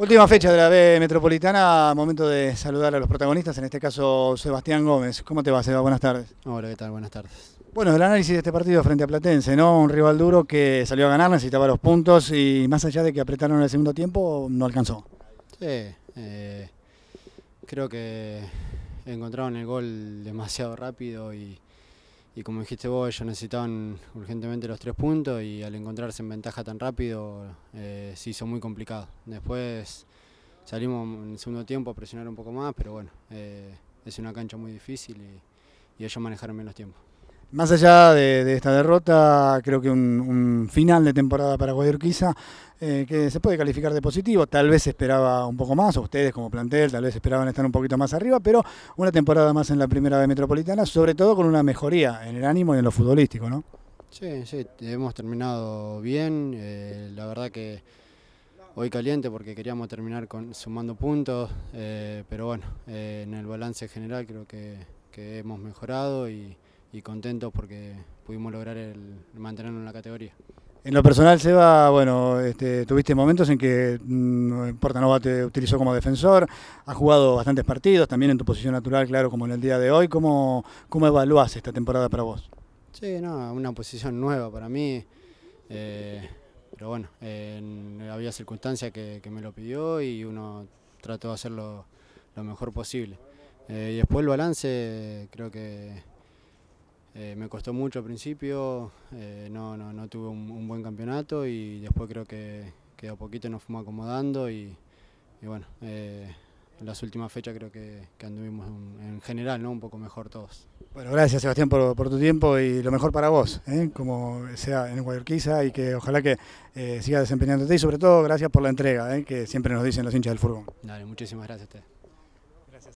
Última fecha de la B Metropolitana, momento de saludar a los protagonistas, en este caso Sebastián Gómez. ¿Cómo te va, Sebastián? Buenas tardes. Hola, ¿qué tal? Buenas tardes. Bueno, el análisis de este partido frente a Platense, ¿no? Un rival duro que salió a ganar, necesitaba los puntos y más allá de que apretaron en el segundo tiempo, no alcanzó. Sí, eh, creo que encontraron el gol demasiado rápido y, y como dijiste vos, ellos necesitaban urgentemente los tres puntos y al encontrarse en ventaja tan rápido eh, se hizo muy complicado. Después salimos en el segundo tiempo a presionar un poco más, pero bueno, eh, es una cancha muy difícil y, ellos manejaron menos tiempo más allá de, esta derrota, creo que un, final de temporada para Guayurquiza eh, que se puede calificar de positivo. Tal vez esperaba un poco más, ustedes como plantel, tal vez esperaban estar un poquito más arriba, pero una temporada más en la primera de Metropolitana, sobre todo con una mejoría en el ánimo y en lo futbolístico, ¿no? Sí, sí, hemos terminado bien. Eh, la verdad que hoy caliente porque queríamos terminar con, sumando puntos, eh, pero bueno, en el balance general creo que hemos mejorado y y contentos porque pudimos lograr el, mantenernos en la categoría. En lo personal, Seba, bueno, este, tuviste momentos en que mm, Portanova te utilizó como defensor, Has jugado bastantes partidos, también en tu posición natural, claro, como en el día de hoy. ¿Cómo, cómo evaluás esta temporada para vos? Sí, no, una posición nueva para mí. Eh, pero bueno, había circunstancias que, me lo pidió y uno trató de hacerlo lo mejor posible. Eh, y después el balance, creo que eh, me costó mucho al principio, eh, no, no, no, tuve un, buen campeonato y después creo que, quedó a poquito nos fuimos acomodando y, bueno, en eh, las últimas fechas creo que, anduvimos en general ¿no? un poco mejor todos. Bueno, gracias Sebastián por, tu tiempo y lo mejor para vos, como sea en Guayorquiza y que ojalá que sigas desempeñándote y sobre todo gracias por la entrega que siempre nos dicen los hinchas del furgón. Dale, muchísimas gracias a ustedes.